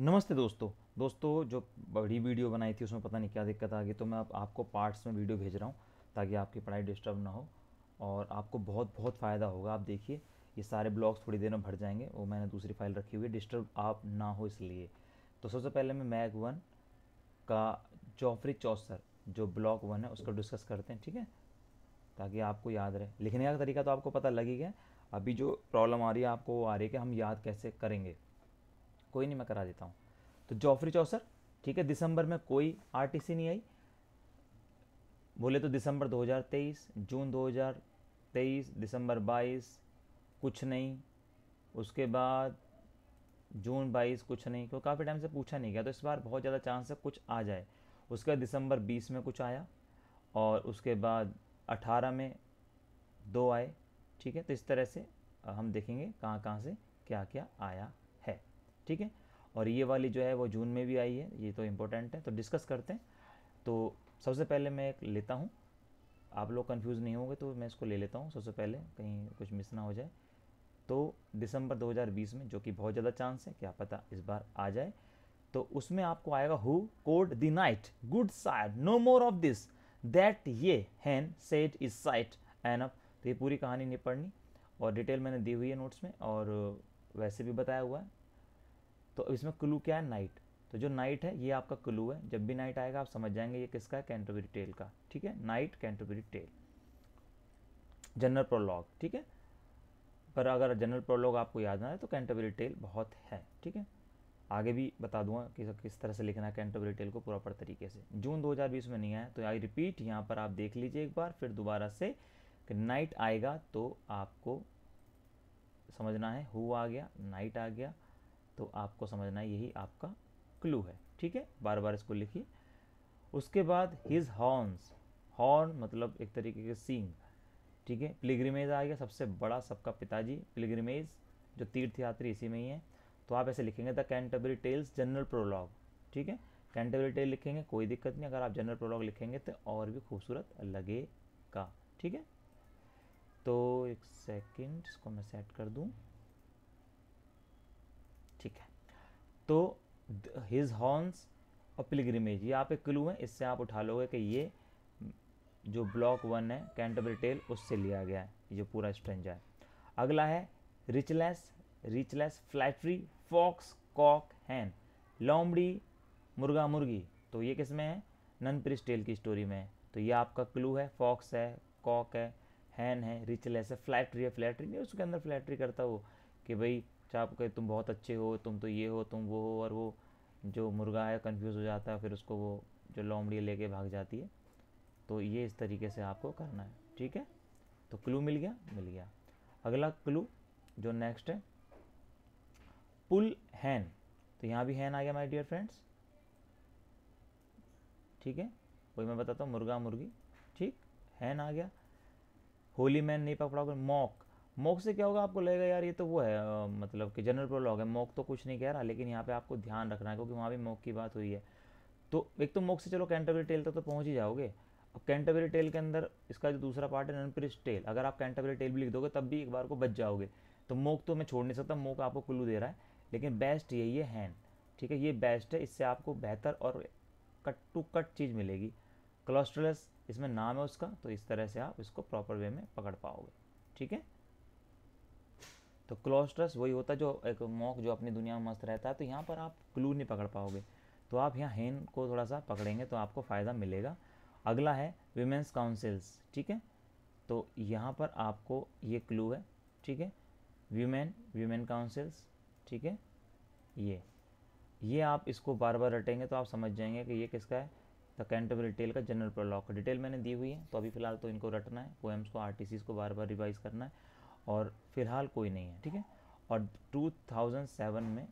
नमस्ते दोस्तों दोस्तों जो बड़ी वीडियो बनाई थी उसमें पता नहीं क्या दिक्कत आ गई तो मैं आप, आपको पार्ट्स में वीडियो भेज रहा हूँ ताकि आपकी पढ़ाई डिस्टर्ब ना हो और आपको बहुत बहुत फ़ायदा होगा आप देखिए ये सारे ब्लॉग्स थोड़ी देर में भर जाएंगे वो मैंने दूसरी फाइल रखी हुई है डिस्टर्ब आप ना हो इसलिए तो सबसे पहले मैं मैग वन का जॉफरी चौसर जो ब्लॉक वन है उसका डिस्कस करते हैं ठीक है ताकि आपको याद रहे लिखने का तरीका तो आपको पता लग ही गया अभी जो प्रॉब्लम आ रही है आपको आ रही है कि हम याद कैसे करेंगे कोई नहीं मैं करा देता हूँ तो जॉफरी चौसर ठीक है दिसंबर में कोई आर नहीं आई बोले तो दिसंबर 2023 जून 2023 दिसंबर 22 कुछ नहीं उसके बाद जून 22 कुछ नहीं क्योंकि काफ़ी टाइम से पूछा नहीं गया तो इस बार बहुत ज़्यादा चांस है कुछ आ जाए उसके बाद दिसंबर 20 में कुछ आया और उसके बाद 18 में दो आए ठीक है तो इस तरह से हम देखेंगे कहाँ कहाँ से क्या क्या आया ठीक है और ये वाली जो है वो जून में भी आई है ये तो इम्पोर्टेंट है तो डिस्कस करते हैं तो सबसे पहले मैं एक लेता हूँ आप लोग कंफ्यूज नहीं होंगे तो मैं इसको ले लेता हूँ सबसे पहले कहीं कुछ मिस ना हो जाए तो दिसंबर 2020 में जो कि बहुत ज़्यादा चांस है क्या पता इस बार आ जाए तो उसमें आपको आएगा who code the knight good side no more of this that ये hen set is site an up तो ये पूरी कहानी नहीं पढ़नी और डिटेल मैंने दी हुई है नोट्स में और वैसे भी बताया हुआ है तो इसमें क्लू क्या है नाइट तो जो नाइट है ये आपका क्लू है जब भी नाइट आएगा आप समझ जाएंगे ये किसका है कैंटरबरी टेल का ठीक है knight Canterbury tale general prologue ठीक है पर अगर जनरल प्रोलॉग आपको याद ना है तो कैंटरबरी टेल बहुत है ठीक है आगे भी बता दूंगा कि किस तरह से लिखना है कैंटरबरी टेल को प्रॉपर तरीके से जून बीस में नहीं आया तो आई रिपीट यहाँ पर आप देख लीजिए एक बार फिर दोबारा से कि नाइट आएगा तो आपको समझना है हु आ गया नाइट आ गया तो आपको समझना यही आपका क्लू है ठीक है बार बार इसको लिखिए उसके बाद हिज हॉर्न्स हॉर्न मतलब एक तरीके के सींग ठीक है पिलग्रिमेज आ गया सबसे बड़ा सबका पिताजी पिलग्रिमेज जो तीर्थयात्री इसी में ही है तो आप ऐसे लिखेंगे the Canterbury tales general prologue ठीक है कैंटबरी टेल लिखेंगे कोई दिक्कत नहीं अगर आप जनरल प्रोलॉग लिखेंगे तो और भी खूबसूरत लगेगा ठीक है तो एक सेकेंड इसको मैं सेट कर दूँ ठीक है तो हिज हॉर्न्स और पिलग्रिमेज ये आप एक क्लू है इससे आप उठा लोगे कि ये जो ब्लॉक वन है कैंटबरी टेल उससे लिया गया है ये पूरा स्ट्रेंज है अगला है reckless reckless flattery fox cock hen लोमड़ी मुर्गा मुर्गी तो ये किस में है नन प्रिस टेल की स्टोरी में है तो ये आपका क्लू है फॉक्स है कॉक है हैन है रिचलेस है फ्लैटरी है फ्लैटरी नहीं उसके अंदर फ्लैटरी करता वो कि भाई चाप के तुम बहुत अच्छे हो तुम तो ये हो तुम वो हो और वो जो मुर्गा है कन्फ्यूज़ हो जाता है फिर उसको वो जो लोमड़ी लेके भाग जाती है तो ये इस तरीके से आपको करना है ठीक है तो क्लू मिल गया मिल गया अगला क्लू जो नेक्स्ट है पुल हैन तो यहाँ भी हैन आ गया माय डियर फ्रेंड्स ठीक है वही मैं बताता हूँ मुर्गा मुर्गी ठीक हैन आ गया होली मैन नहीं पकड़ा होगा मॉक मोक से क्या होगा आपको लगेगा यार ये तो वो है आ, मतलब कि जनरल प्रोलॉग है मोक तो कुछ नहीं कह रहा लेकिन यहाँ पे आपको ध्यान रखना है क्योंकि वहाँ भी मोक की बात हुई है तो एक तो मोक से चलो कैंटरबरी टेल तक तो, पहुँच ही जाओगे अब कैंटरबरी टेल के अंदर इसका जो दूसरा पार्ट है ननप्रिज टेल अगर आप कैंटरबरी टेल भी लिख दोगे तब भी एक बार को बच जाओगे तो मोक तो मैं छोड़ नहीं सकता मोक आपको कुल्लू दे रहा है लेकिन बेस्ट यही है हैन ठीक है ये बेस्ट है इससे आपको बेहतर और कट टू कट चीज़ मिलेगी क्लॉस्ट्रलस इसमें नाम है उसका तो इस तरह से आप इसको प्रॉपर वे में पकड़ पाओगे ठीक है तो क्लोस्ट्रस वही होता है जो एक मॉक जो अपनी दुनिया में मस्त रहता है तो यहाँ पर आप क्लू नहीं पकड़ पाओगे तो आप यहाँ हेन को थोड़ा सा पकड़ेंगे तो आपको फ़ायदा मिलेगा अगला है विमेंस काउंसिल्स ठीक है तो यहाँ पर आपको ये क्लू है ठीक है वीमेन वीमेन काउंसिल्स ठीक है ये ये आप इसको बार बार रटेंगे तो आप समझ जाएंगे कि ये किसका है द कैंटबल रिटेल का जनरल प्रोलॉग डिटेल मैंने दी हुई है तो अभी फ़िलहाल तो इनको रटना है पोएम्स को आर को बार बार रिवाइज करना है और फ़िलहाल कोई नहीं है ठीक है और 2007 में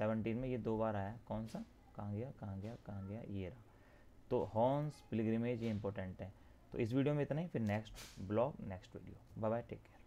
17 में ये दो बार आया कौन सा कहाँ गया कहाँ गया कहाँ गया ये रहा तो हॉर्न्स पिलग्रिमेज ये इंपॉर्टेंट है तो इस वीडियो में इतना ही फिर next block next video bye bye take care